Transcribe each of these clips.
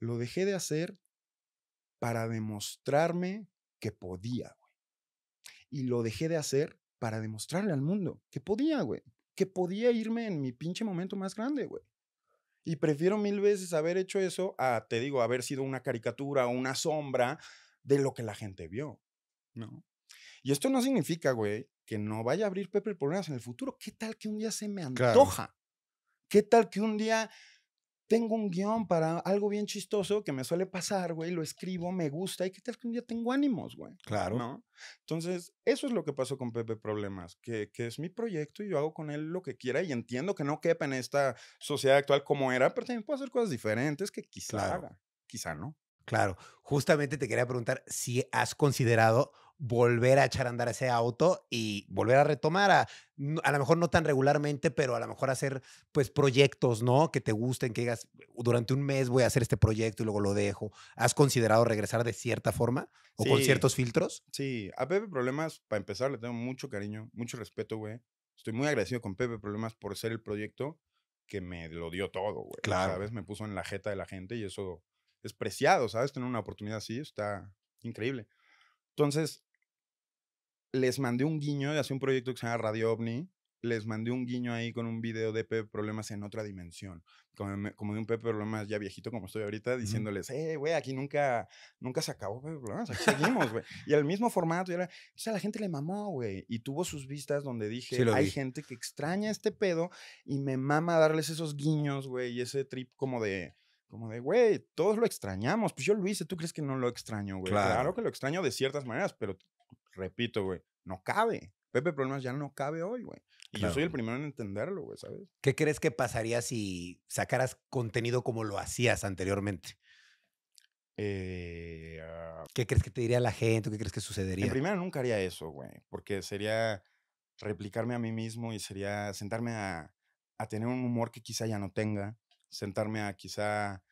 Lo dejé de hacer para demostrarme que podía, güey. Y lo dejé de hacer para demostrarle al mundo que podía, güey. Que podía irme en mi pinche momento más grande, güey. Y prefiero mil veces haber hecho eso a, te digo, haber sido una caricatura o una sombra de lo que la gente vio, ¿no? Y esto no significa, güey, que no vaya a abrir Pepper problemas en el futuro. ¿Qué tal que un día se me antoja? ¿Qué tal que un día tengo un guión para algo bien chistoso que me suele pasar, güey, lo escribo, me gusta, y que tal que un día tengo ánimos, güey. Claro. Entonces, eso es lo que pasó con Pepe Problemas, que, que, es mi proyecto y yo hago con él lo que quiera y entiendo que no quepa en esta sociedad actual como era, pero también puedo hacer cosas diferentes que quizá quizá no. Claro, justamente te quería preguntar si has considerado volver a echar a andar ese auto y volver a retomar a, a lo mejor no tan regularmente, pero a lo mejor hacer pues proyectos, ¿no? Que te gusten, que digas, durante un mes voy a hacer este proyecto y luego lo dejo. ¿Has considerado regresar de cierta forma o con ciertos filtros? Sí, a Pepe Problemas, para empezar, le tengo mucho cariño, mucho respeto, güey. Estoy muy agradecido con Pepe Problemas por ser el proyecto que me lo dio todo, güey. Claro. ¿Sabes? Me puso en la jeta de la gente y eso es preciado, ¿sabes? Tener una oportunidad así está increíble. Entonces, les mandé un guiño, hace un proyecto que se llama Radio OVNI, les mandé un guiño ahí con un video de Pepe Problemas en otra dimensión, como, de un Pepe Problemas ya viejito como estoy ahorita, diciéndoles, eh, güey, aquí nunca, nunca se acabó Pepe Problemas, aquí seguimos, güey. y al mismo formato, o sea, la gente le mamó, güey, y tuvo sus vistas donde dije, hay gente que extraña este pedo y me mama darles esos guiños, güey, y ese trip como de... Como de, güey, todos lo extrañamos. Pues yo lo hice, ¿tú crees que no lo extraño, güey? claro que lo extraño de ciertas maneras, pero repito, güey, no cabe. Pepe Problemas ya no cabe hoy, güey. Y yo soy el primero en entenderlo, güey, ¿sabes? ¿Qué crees que pasaría si sacaras contenido como lo hacías anteriormente? Eh, ah. ¿Qué crees que te diría la gente? ¿Qué crees que sucedería? primero nunca haría eso, güey, porque sería replicarme a mí mismo y sería sentarme a, a tener un humor que quizá ya no tenga, sentarme a quizá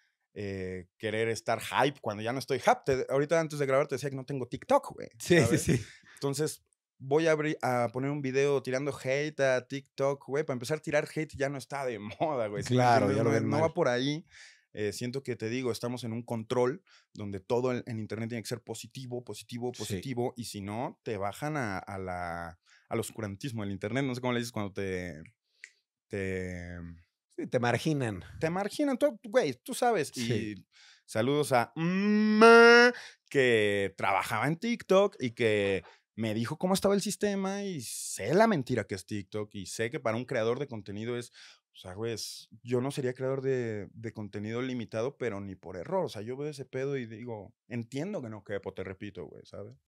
eh, querer estar hype cuando ya no estoy hype. ahorita antes de grabar te decía que no tengo TikTok, güey. Sí, sí, sí. Entonces voy a, abrir, a poner un video tirando hate a TikTok, güey. Para empezar a tirar hate ya no está de moda, güey. Claro, ya no, lo No va por ahí. Eh, siento que te digo, estamos en un control donde todo en, Internet tiene que ser positivo, positivo, positivo, y si no, te bajan a, a la, al oscurantismo del Internet. No sé cómo le dices cuando te, te te marginan. Te marginan, güey, tú sabes. Sí. Y saludos a que trabajaba en TikTok y que me dijo cómo estaba el sistema y sé la mentira que es TikTok y sé que para un creador de contenido es, o sea, güey, yo no sería creador de, de, contenido limitado, pero ni por error. O sea, yo veo ese pedo y digo, entiendo que no quepo, te repito, güey, ¿sabes?